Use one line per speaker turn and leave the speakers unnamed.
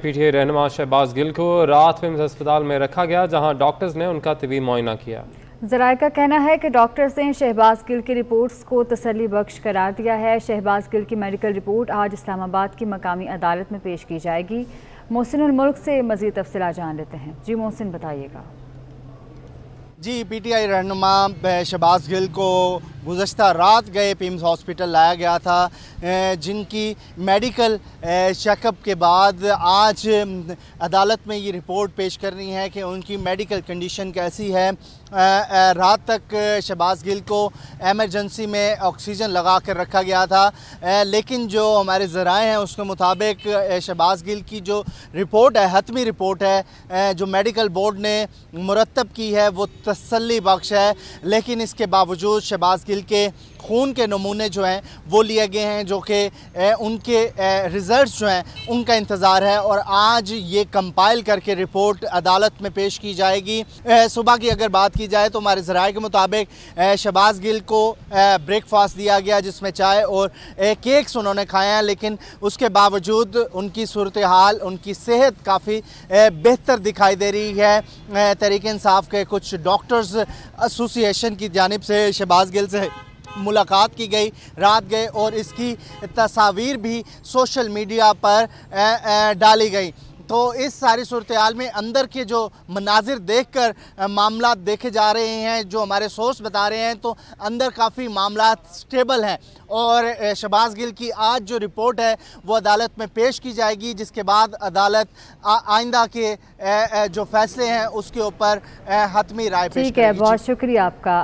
PTA रहनुमा शहबाज गिल को रात में अस्पताल में रखा गया जहां डॉक्टर्स ने उनका तबी मुआयना किया
जराये का कहना है कि डॉक्टर्स ने शहबाज गिल की रिपोर्ट्स को तसली बख्श करार दिया है शहबाज गिल की मेडिकल रिपोर्ट आज इस्लामाबाद की मकामी अदालत में पेश की जाएगी मोहसिन मुल्क से मजीद तफसला जान लेते हैं जी मोहसिन बताइएगा
जी पीटीआई रहनुमा शहबाज गिल को गुजशत रात गए पिम्स हॉस्पिटल लाया गया था जिनकी मेडिकल चेकअप के बाद आज अदालत में ये रिपोर्ट पेश करनी है कि उनकी मेडिकल कंडीशन कैसी है रात तक शहबाज गिल को एमरजेंसी में ऑक्सीजन लगा कर रखा गया था लेकिन जो हमारे ज़राए हैं उसके मुताबिक शहबाज गिल की जो रिपोर्ट है हतमी रिपोर्ट है जो मेडिकल बोर्ड ने मुरतब की है वो तसली बख्श है लेकिन इसके बावजूद शहबाज दिल के खून के नमूने जो हैं वो लिए गए हैं जो कि उनके रिज़ल्ट जो हैं उनका इंतज़ार है और आज ये कंपाइल करके रिपोर्ट अदालत में पेश की जाएगी सुबह की अगर बात की जाए तो हमारे ज़राए के मुताबिक शबाज गिल को ब्रेकफास्ट दिया गया जिसमें चाय और केक्स उन्होंने खाए हैं लेकिन उसके बावजूद उनकी सूरत हाल उनकी सेहत काफ़ी बेहतर दिखाई दे रही है तहरीक इंसाफ के कुछ डॉक्टर्स एसोसिएशन की जानब से शहबाज गिल से मुलाकात की गई रात गए और इसकी तस्वीर भी सोशल मीडिया पर डाली गई तो इस सारी सूरत हाल में अंदर के जो मनाजिर देख कर मामला देखे जा रहे हैं जो हमारे सोर्स बता रहे हैं तो अंदर काफ़ी मामला स्टेबल हैं और शबाज गिल की आज जो रिपोर्ट है वो अदालत में पेश की जाएगी जिसके बाद अदालत आइंदा के जो फैसले हैं उसके ऊपर हतमी राय ठीक है बहुत
शुक्रिया आपका